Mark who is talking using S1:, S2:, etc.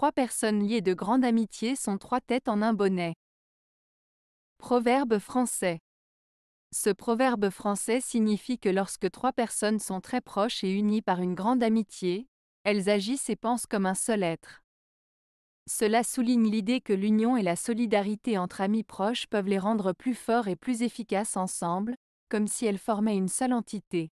S1: Trois personnes liées de grande amitié sont trois têtes en un bonnet. Proverbe français. Ce proverbe français signifie que lorsque trois personnes sont très proches et unies par une grande amitié, elles agissent et pensent comme un seul être. Cela souligne l'idée que l'union et la solidarité entre amis proches peuvent les rendre plus forts et plus efficaces ensemble, comme si elles formaient une seule entité.